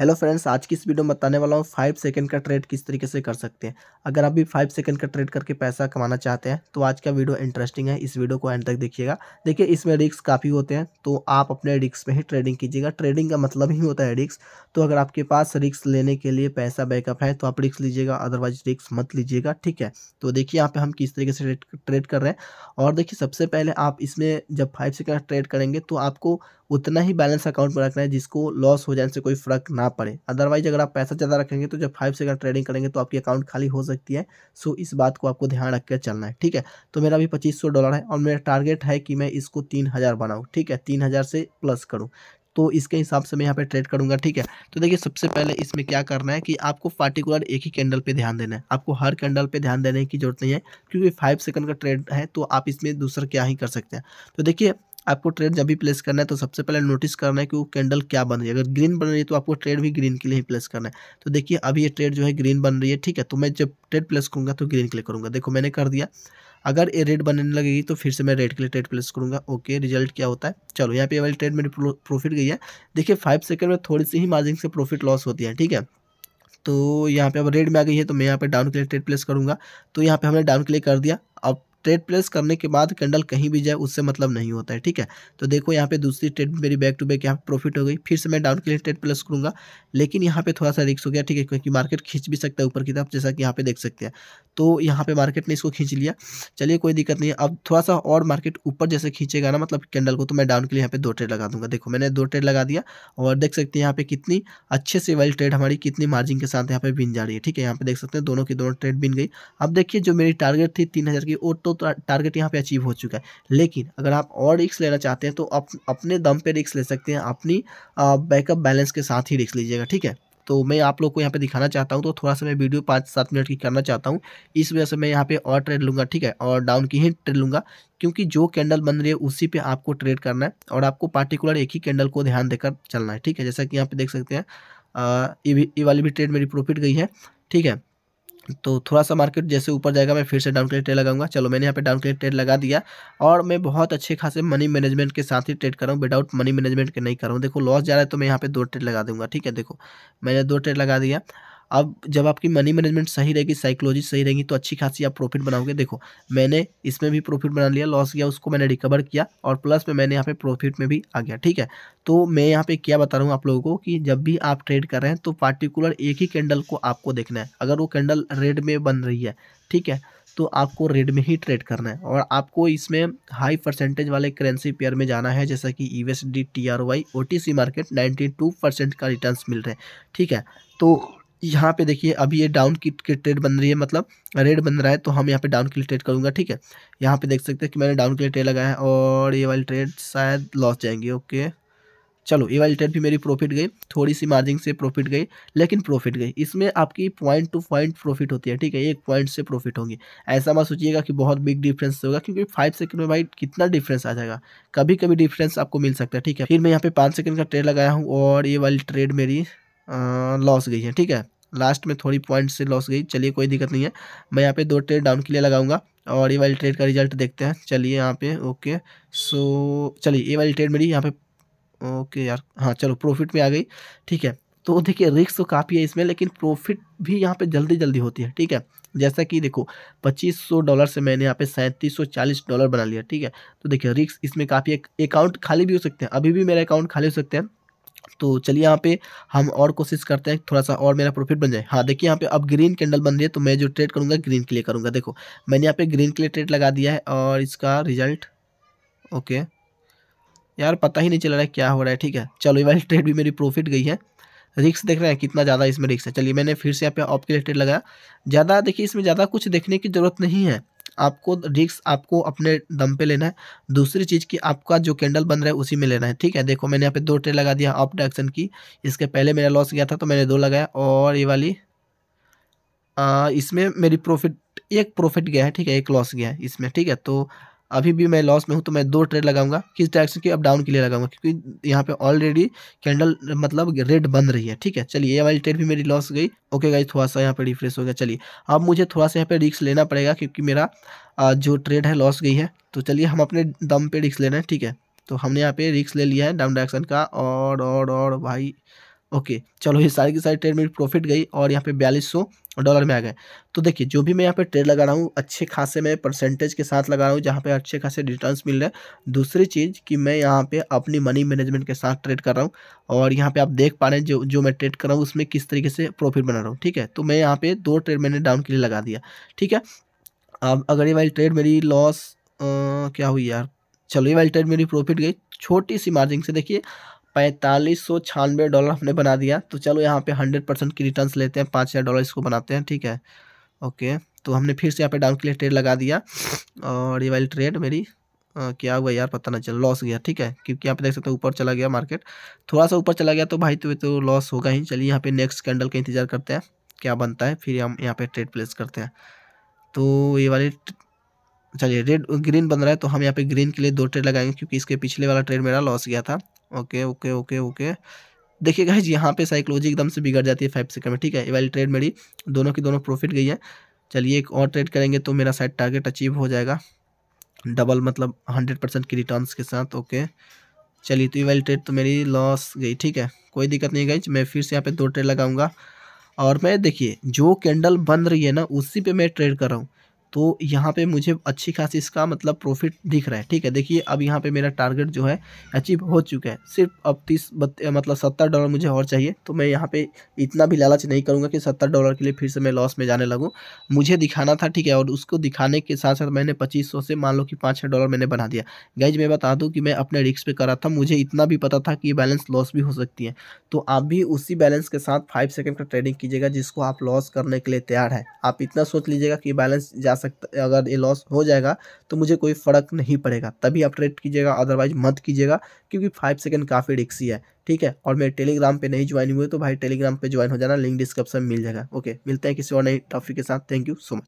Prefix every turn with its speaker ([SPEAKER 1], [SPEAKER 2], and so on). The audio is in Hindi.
[SPEAKER 1] हेलो फ्रेंड्स आज की इस वीडियो में बताने वाला हूँ फाइव सेकंड का ट्रेड किस तरीके से कर सकते हैं अगर आप भी फाइव सेकंड का ट्रेड करके पैसा कमाना चाहते हैं तो आज का वीडियो इंटरेस्टिंग है इस वीडियो को एंड तक देखिएगा देखिए इसमें रिक्स काफ़ी होते हैं तो आप अपने रिक्स में ही ट्रेडिंग कीजिएगा ट्रेडिंग का मतलब ही होता है रिक्स तो अगर आपके पास रिक्स लेने के लिए पैसा बैकअप है तो आप रिक्स लीजिएगा अदरवाइज रिक्स मत लीजिएगा ठीक है तो देखिए यहाँ पर हम किस तरीके से ट्रेड कर रहे हैं और देखिए सबसे पहले आप इसमें जब फाइव सेकेंड ट्रेड करेंगे तो आपको उतना ही बैलेंस अकाउंट में रखना है जिसको लॉस हो जाने से कोई फर्क ना ना पड़े अदरवाइज अगर आप पैसा ज़्यादा रखेंगे तो जब फाइव से अगर ट्रेडिंग करेंगे तो आपकी अकाउंट खाली हो सकती है सो इस बात को आपको ध्यान रख कर चलना है ठीक है तो मेरा अभी पच्चीस सौ डॉलर है और मेरा टारगेट है कि मैं इसको तीन हज़ार बनाऊँ ठीक है तीन हज़ार से प्लस करूँ तो इसके हिसाब से मैं यहाँ पे ट्रेड करूँगा ठीक है तो देखिए सबसे पहले इसमें क्या करना है कि आपको पार्टिकुलर एक ही कैंडल पे ध्यान देना है आपको हर कैंडल पे ध्यान देने की जरूरत नहीं है क्योंकि फाइव सेकंड का ट्रेड है तो आप इसमें दूसरा क्या ही कर सकते हैं तो देखिए आपको ट्रेड जब भी प्लेस करना है तो सबसे पहले नोटिस करना है कि वो कैंडल क्या बन रही है अगर ग्रीन बन रही है तो आपको ट्रेड भी ग्रीन के लिए ही प्लेस करना है तो देखिए अभी ये ट्रेड जो है ग्रीन बन रही है ठीक है तो मैं जब ट्रेड प्लेस करूँगा तो ग्रीन के लिए करूँगा देखो मैंने कर दिया अगर ये रेड बनने लगेगी तो फिर से मैं रेड के लिए ट्रेड प्लेस करूँगा ओके रिजल्ट क्या होता है चलो यहाँ पे वाली ट्रेड मेरी प्रॉफिट गई है देखिए फाइव सेकंड में थोड़ी सी ही मार्जिन से प्रॉफिट लॉस होती है ठीक है तो यहाँ पे अब रेड में आ गई है तो मैं यहाँ पे डाउन के लिए ट्रेड प्लेस करूँगा तो यहाँ पे हमने डाउन के लिए कर दिया अब ट्रेड प्लेस करने के बाद कैंडल कहीं भी जाए उससे मतलब नहीं होता है ठीक है तो देखो यहाँ पे दूसरी ट्रेड मेरी बैक टू बैक यहाँ पे प्रॉफिट हो गई फिर से मैं डाउन के लिए ट्रेड प्लेस करूँगा लेकिन यहाँ पे थोड़ा सा रिक्स हो गया ठीक है क्योंकि मार्केट खींच भी सकता है ऊपर की तरफ जैसा कि यहाँ पे देख सकते हैं तो यहाँ पे मार्केट ने इसको खींच लिया चलिए कोई दिक्कत नहीं अब थोड़ा सा और मार्केट ऊपर जैसे खींचेगा ना मतलब कैंडल को तो मैं डाउन के लिए यहाँ पे दो ट्रेड लगा दूंगा देखो मैंने दो ट्रेड लगा दिया और देख सकते हैं यहाँ पे कितनी अच्छे से वाली ट्रेड हमारी कितनी मार्जिन के साथ यहाँ पे बिन जा रही है ठीक है यहाँ पे देख सकते हैं दोनों की दोनों ट्रेड बिन गई अब देखिए जो मेरी टारगेट थी तीन की वो तो तो टारगेट यहाँ पे अचीव हो चुका है लेकिन अगर आप और रिक्स लेना चाहते हैं तो आप अपने दम पे रिक्स ले सकते हैं अपनी बैकअप बैलेंस के साथ ही रिक्स लीजिएगा ठीक है तो मैं आप लोग को यहाँ पे दिखाना चाहता हूँ तो थोड़ा सा मैं वीडियो पाँच सात मिनट की करना चाहता हूँ इस वजह से मैं यहाँ पे और ट्रेड लूँगा ठीक है और डाउन की ही ट्रेड लूँगा क्योंकि जो कैंडल बन रही है उसी पे आपको ट्रेड करना है और आपको पार्टिकुलर एक ही कैंडल को ध्यान देकर चलना है ठीक है जैसा कि यहाँ पे देख सकते हैं ये वाली भी ट्रेड मेरी प्रॉफिट गई है ठीक है तो थोड़ा सा मार्केट जैसे ऊपर जाएगा मैं फिर से डाउन क्लिक ट्रेड लगाऊंगा चलो मैंने यहाँ पे डाउन क्लिक ट्रेड लगा दिया और मैं बहुत अच्छे खासे मनी मैनेजमेंट के साथ ही ट्रेड कर रहा हूँ विदाउट मनी मैनेजमेंट के नहीं कर रहा हूँ देखो लॉस जा रहा है तो मैं यहाँ पे दो ट्रेड लगा दूंगा ठीक है देखो मैंने दो ट्रेड लगा दिया अब जब आपकी मनी मैनेजमेंट सही रहेगी साइकोलॉजी सही रहेगी तो अच्छी खासी आप प्रॉफिट बनाओगे देखो मैंने इसमें भी प्रॉफिट बना लिया लॉस गया उसको मैंने रिकवर किया और प्लस में मैंने यहाँ पे प्रॉफिट में भी आ गया ठीक है तो मैं यहाँ पे क्या बता रहा हूँ आप लोगों को कि जब भी आप ट्रेड कर रहे हैं तो पार्टिकुलर एक ही कैंडल को आपको देखना है अगर वो कैंडल रेड में बन रही है ठीक है तो आपको रेड में ही ट्रेड करना है और आपको इसमें हाई परसेंटेज वाले करेंसी पेयर में जाना है जैसा कि E S D T R Y O T C market ninety two percent का रिटर्न मिल रहे हैं ठीक है तो यहाँ पे देखिए अभी ये डाउन की, ट्रेड बन रही है मतलब रेड बन रहा है तो हम यहाँ पे डाउन के लिए ट्रेड करूँगा ठीक है यहाँ पे देख सकते हैं कि मैंने डाउन के लिए ट्रेड लगाया है और ये वाली ट्रेड शायद लॉस जाएंगे ओके चलो ये वाली ट्रेड भी मेरी प्रॉफिट गई थोड़ी सी मार्जिन से प्रॉफिट गई लेकिन प्रॉफिट गई इसमें आपकी पॉइंट टू पॉइंट प्रॉफिट होती है ठीक है एक पॉइंट से प्रॉफिट होंगी ऐसा मत सोचिएगा कि बहुत बिग डिफरेंस होगा क्योंकि फाइव सेकंड में भाई कितना डिफरेंस आ जाएगा कभी कभी डिफरेंस आपको मिल सकता है ठीक है फिर मैं यहाँ पे पाँच सेकंड का ट्रेड लगाया हूँ और ये वाली ट्रेड मेरी लॉस गई है ठीक है लास्ट में थोड़ी पॉइंट से लॉस गई चलिए कोई दिक्कत नहीं है मैं यहाँ पे दो ट्रेड डाउन के लिए लगाऊंगा और ये वाली ट्रेड का रिजल्ट देखते हैं चलिए यहाँ पे ओके सो चलिए ये वाली ट्रेड मेरी यहाँ पे ओके यार हाँ चलो प्रॉफिट में आ गई ठीक है तो देखिए रिस्क तो काफ़ी है इसमें लेकिन प्रॉफिट भी यहाँ पे जल्दी जल्दी होती है ठीक है जैसा कि देखो सौ डॉलर से मैंने यहाँ पे चालीस डॉलर बना लिया ठीक है तो देखिए रिस्क इसमें काफ़ी एक अकाउंट खाली भी हो सकते हैं अभी भी मेरा अकाउंट खाली हो सकते हैं तो चलिए यहाँ पे हम और कोशिश करते हैं थोड़ा सा और मेरा प्रॉफिट बन जाए हाँ देखिए यहाँ पे अब ग्रीन कैंडल बन रही है तो मैं जो ट्रेड करूँगा ग्रीन के लिए करूँगा देखो मैंने यहाँ पे ग्रीन के लिए ट्रेड लगा दिया है और इसका रिजल्ट ओके यार पता ही नहीं चल रहा है क्या हो रहा है ठीक है चलो ये वाली ट्रेड भी मेरी प्रॉफिट गई है रिक्स देख रहे हैं कितना ज़्यादा इसमें रिक्स है चलिए मैंने फिर से यहाँ पे ऑप के लिए ट्रेड लगाया ज़्यादा देखिए इसमें ज़्यादा कुछ देखने की ज़रूरत नहीं है आपको रिक्स आपको अपने दम पे लेना है दूसरी चीज़ कि आपका जो कैंडल बन रहा है उसी में लेना है ठीक है देखो मैंने यहाँ पे दो ट्रे लगा दिया अप डायरेक्शन की इसके पहले मेरा लॉस गया था तो मैंने दो लगाया और ये वाली आ, इसमें मेरी प्रॉफिट एक प्रॉफिट गया है ठीक है एक लॉस गया है इसमें ठीक है तो अभी भी मैं लॉस में हूँ तो मैं दो ट्रेड लगाऊंगा किस डायरेक्शन की अब डाउन के लिए लगाऊंगा क्योंकि यहाँ पे ऑलरेडी कैंडल मतलब रेड बन रही है ठीक है चलिए ये वाली ट्रेड भी मेरी लॉस गई ओके गाई थोड़ा सा यहाँ पे रिफ्रेश हो गया चलिए अब मुझे थोड़ा सा यहाँ पे रिक्स लेना पड़ेगा क्योंकि मेरा जो ट्रेड है लॉस गई है तो चलिए हम अपने दम पर रिक्स लेना है ठीक है तो हमने यहाँ पे रिक्स ले लिया है डाउन डायरेक्शन का और और और भाई ओके चलो ये सारी की सारी ट्रेड मेरी प्रॉफिट गई और यहाँ पे बयालीस सौ डॉलर में आ गए तो देखिए जो भी मैं यहाँ पे ट्रेड लगा रहा हूँ अच्छे खासे मैं परसेंटेज के साथ लगा रहा हूँ जहाँ पे अच्छे खासे रिटर्न्स मिल रहे हैं दूसरी चीज़ कि मैं यहाँ पे अपनी मनी मैनेजमेंट के साथ ट्रेड कर रहा हूँ और यहाँ पे आप देख पा रहे हैं जो जो मैं ट्रेड कर रहा हूँ उसमें किस तरीके से प्रॉफिट बना रहा हूँ ठीक है तो मैं यहाँ पर दो ट्रेड मैंने डाउन के लिए लगा दिया ठीक है अब अगर ये वाली ट्रेड मेरी लॉस क्या हुई यार चलो ये वाली ट्रेड मेरी प्रॉफिट गई छोटी सी मार्जिन से देखिए पैंतालीस सौ छियानवे डॉलर हमने बना दिया तो चलो यहाँ पे हंड्रेड परसेंट की रिटर्न्स लेते हैं पाँच हज़ार डॉलर इसको बनाते हैं ठीक है ओके तो हमने फिर से यहाँ पे डाउन के लिए ट्रेड लगा दिया और ये वाली ट्रेड मेरी आ, क्या हुआ यार पता नहीं चल लॉस गया ठीक है क्योंकि यहाँ पे देख सकते हो ऊपर चला गया मार्केट थोड़ा सा ऊपर चला गया तो भाई तो तो लॉस होगा ही चलिए यहाँ पर नेक्स्ट कैंडल का इंतजार करते हैं क्या बनता है फिर हम यहाँ पर ट्रेड प्लेस करते हैं तो ये वाली चलिए रेड ग्रीन बन रहा है तो हम यहाँ पे ग्रीन के लिए दो ट्रेड लगाएंगे क्योंकि इसके पिछले वाला ट्रेड मेरा लॉस गया था ओके ओके ओके ओके देखिए गाइज यहाँ पे साइकोलॉजी एकदम से बिगड़ जाती है फाइव सेकंड में ठीक है ये वाली ट्रेड मेरी दोनों की दोनों प्रॉफिट गई है चलिए एक और ट्रेड करेंगे तो मेरा साइड टारगेट अचीव हो जाएगा डबल मतलब हंड्रेड परसेंट की रिटर्न के साथ ओके चलिए तो ये वाली ट्रेड तो मेरी लॉस गई ठीक है कोई दिक्कत नहीं गई मैं फिर से यहाँ पर दो ट्रेड लगाऊँगा और मैं देखिए जो कैंडल बन रही है ना उसी पर मैं ट्रेड कर रहा हूँ तो यहाँ पे मुझे अच्छी खासी इसका मतलब प्रॉफिट दिख रहा है ठीक है देखिए अब यहाँ पे मेरा टारगेट जो है अचीव हो चुका है सिर्फ अब तीस मतलब सत्तर डॉलर मुझे और चाहिए तो मैं यहाँ पे इतना भी लालच नहीं करूँगा कि सत्तर डॉलर के लिए फिर से मैं लॉस में जाने लगूँ मुझे दिखाना था ठीक है और उसको दिखाने के साथ साथ मैंने पच्चीस से मान लो कि पाँच डॉलर मैंने बना दिया गैज मैं बता दूँ कि मैं अपने रिक्स पर करा था मुझे इतना भी पता था कि बैलेंस लॉस भी हो सकती है तो आप भी उसी बैलेंस के साथ फाइव सेकेंड का ट्रेडिंग कीजिएगा जिसको आप लॉस करने के लिए तैयार है आप इतना सोच लीजिएगा कि बैलेंस जा सकता अगर ये लॉस हो जाएगा तो मुझे कोई फ़र्क नहीं पड़ेगा तभी आप ट्रेड कीजिएगा अदरवाइज मत कीजिएगा क्योंकि फाइव सेकेंड काफ़ी रिक्सी है ठीक है और मेरे टेलीग्राम पे नहीं ज्वाइन हुए तो भाई टेलीग्राम पे ज्वाइन हो जाना लिंक डिस्क्रिप्शन मिल जाएगा ओके मिलते हैं किसी और नई टॉपिक के साथ थैंक यू सो मच